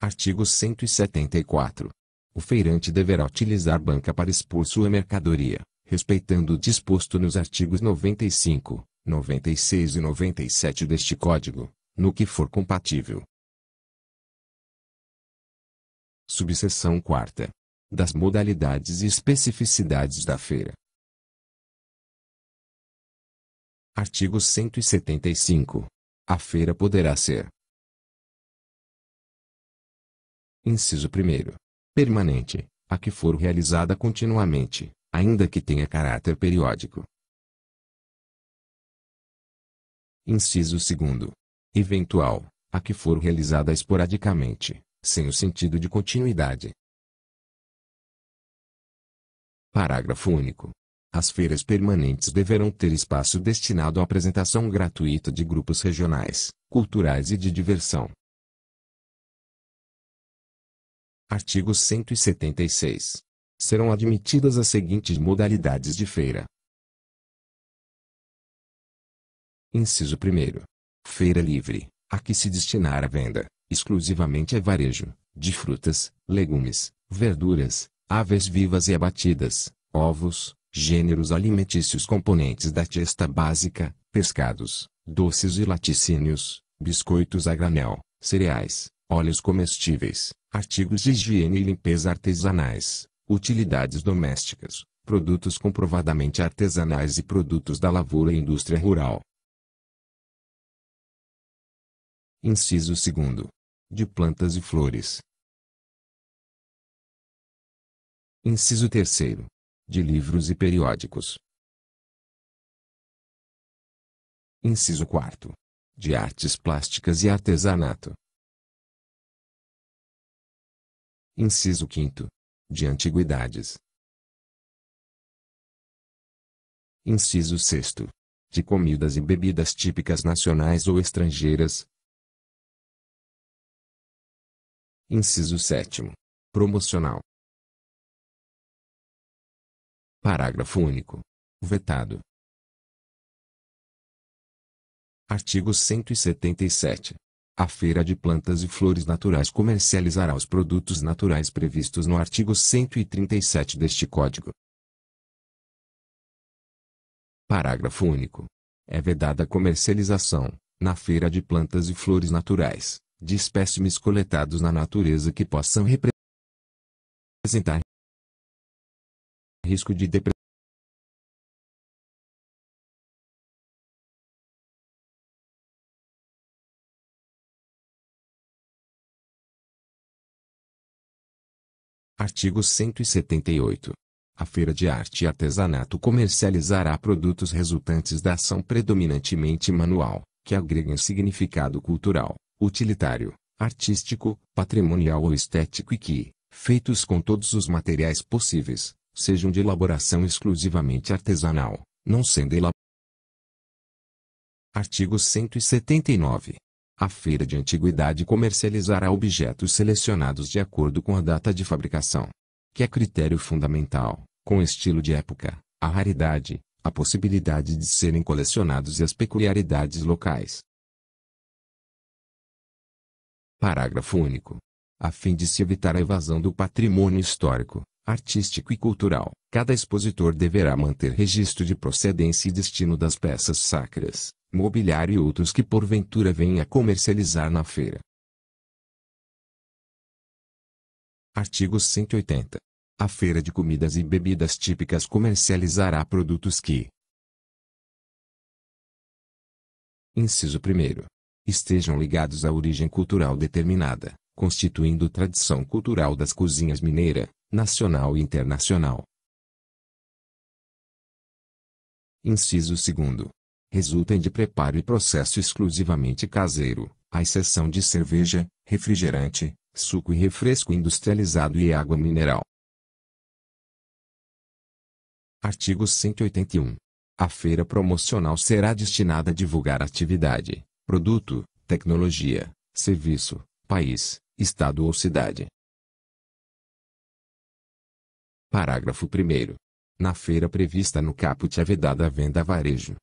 Artigo 174. O feirante deverá utilizar banca para expor sua mercadoria, respeitando o disposto nos artigos 95, 96 e 97 deste Código, no que for compatível. Subseção 4. Das modalidades e especificidades da feira. Artigo 175. A feira poderá ser Inciso 1. Permanente, a que for realizada continuamente, ainda que tenha caráter periódico. Inciso 2. Eventual, a que for realizada esporadicamente, sem o sentido de continuidade. Parágrafo único. As feiras permanentes deverão ter espaço destinado à apresentação gratuita de grupos regionais, culturais e de diversão, Artigo 176. Serão admitidas as seguintes modalidades de feira. Inciso 1. Feira livre, a que se destinar a venda, exclusivamente a é varejo, de frutas, legumes, verduras, aves vivas e abatidas, ovos, gêneros alimentícios componentes da cesta básica, pescados, doces e laticínios, biscoitos a granel, cereais, óleos comestíveis, artigos de higiene e limpeza artesanais, utilidades domésticas, produtos comprovadamente artesanais e produtos da lavoura e indústria rural. Inciso 2. De plantas e flores. Inciso 3. De livros e periódicos. Inciso 4. De artes plásticas e artesanato. Inciso 5. De antiguidades. Inciso 6. De comidas e bebidas típicas nacionais ou estrangeiras. Inciso 7. Promocional. Parágrafo único. Vetado. Artigo 177. A Feira de Plantas e Flores Naturais comercializará os produtos naturais previstos no artigo 137 deste Código. Parágrafo único. É vedada a comercialização, na Feira de Plantas e Flores Naturais, de espécimes coletados na natureza que possam representar risco de depressão Artigo 178. A Feira de Arte e Artesanato comercializará produtos resultantes da ação predominantemente manual, que agreguem significado cultural, utilitário, artístico, patrimonial ou estético e que, feitos com todos os materiais possíveis, sejam de elaboração exclusivamente artesanal, não sendo elaborados. Artigo 179. A feira de antiguidade comercializará objetos selecionados de acordo com a data de fabricação, que é critério fundamental, com estilo de época, a raridade, a possibilidade de serem colecionados e as peculiaridades locais. Parágrafo único. A fim de se evitar a evasão do patrimônio histórico, artístico e cultural, cada expositor deverá manter registro de procedência e destino das peças sacras, mobiliário e outros que porventura venha comercializar na feira. Artigo 180. A feira de comidas e bebidas típicas comercializará produtos que Inciso 1. Estejam ligados à origem cultural determinada, constituindo tradição cultural das cozinhas mineira, nacional e internacional. Inciso 2 resultem de preparo e processo exclusivamente caseiro, à exceção de cerveja, refrigerante, suco e refresco industrializado e água mineral. Artigo 181. A feira promocional será destinada a divulgar atividade, produto, tecnologia, serviço, país, estado ou cidade. Parágrafo 1. Na feira prevista no caput é vedada a venda a varejo,